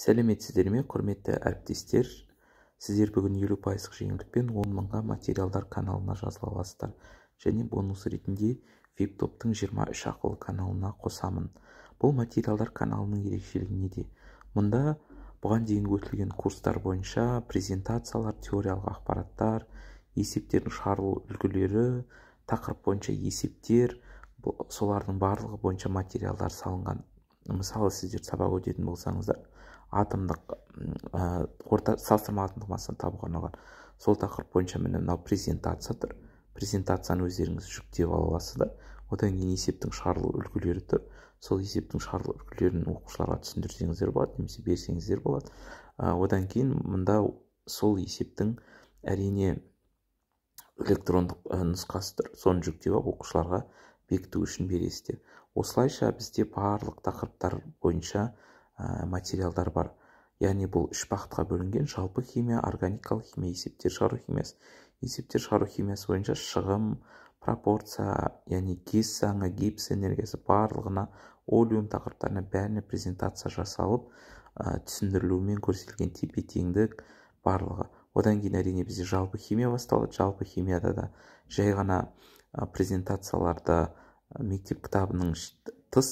сәлеметсіздер ме құрметті әріптестер сіздер бүгін елу пайыздық жеңілдікпен он мыңға материалдар каналына жазыла аласыздар және бонус ретінде вип топтың 23 ақылы каналына қосамын бұл материалдар каналының ерекшелігі неде мұнда бұған дейін өтілген курстар бойынша презентациялар теориялық ақпараттар есептердің шығарылу үлгілері тақырып бойынша есептер солардың барлығы бойынша материалдар салынған мысалы сіздер сабақ өтетін болсаңыздар атомдық ә, орта салыстырмалы атомдық массаны табуға арналған сол тақырып бойынша міне мынау презентация тұр презентацияны өздеріңіз жүктеп ала аласыздар одан кейін есептің шығарылу үлгілері тұр сол есептің шығарылу үлгілерін оқушыларға түсіндірсеңіздер болады немесе берсеңіздер болады одан кейін мында сол есептің әрине электрондық нұсқасы тұр соны жүктеп алып оқушыларға бекіту үшін бересіздер осылайша бізде барлық тақырыптар бойынша материалдар бар яғни бұл үш бағытқа бөлінген жалпы химия органикалық химия есептер шығару химиясы есептер шығару химиясы бойынша шығым пропорция яғни гис заңы гипс энергиясы барлығына олиум тақырыптарына бәріне презентация жасалып ә, түсіндірілуімен көрсетілген тепе теңдік барлығы одан кейін әрине бізде жалпы химия басталады жалпы химияда да жай ғана презентацияларда мектеп кітабының тыс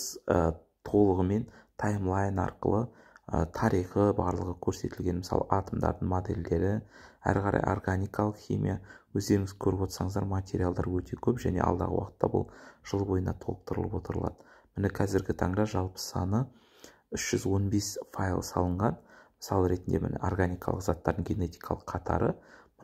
толығымен таймлайн арқылы тарихы барлығы көрсетілген мысалы атомдардың модельдері әрі қарай органикалық химия өздеріңіз көріп отырсаңыздар материалдар өте көп және алдағы уақытта бұл жыл бойына толықтырылып отырылады міне қазіргі таңда жалпы саны 315 файл салынған мысал ретінде міне органикалық заттардың генетикалық қатары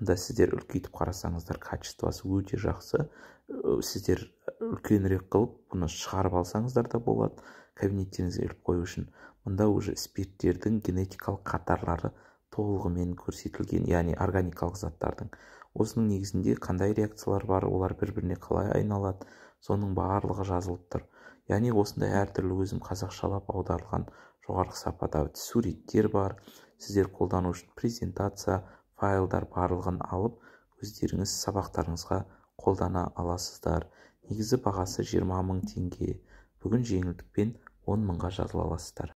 да сіздер үлкейтіп қарасаңыздар качествосы өте жақсы э, сіздер э, үлкенірек қылып бұны шығарып алсаңыздар да болады кабинеттеріңізге іліп қою үшін мұнда уже спирттердің генетикалық қатарлары толығымен көрсетілген яғни органикалық заттардың осының негізінде қандай реакциялар бар олар бір біріне қалай айналады соның барлығы жазылып тұр яғни осындай әртүрлі өзім қазақшалап аударылған жоғарғы сападағы суреттер бар сіздер қолдану үшін презентация файлдар барлығын алып өздеріңіз сабақтарыңызға қолдана аласыздар негізі бағасы 20 мың теңге бүгін жеңілдікпен он мыңға жазыла аласыздар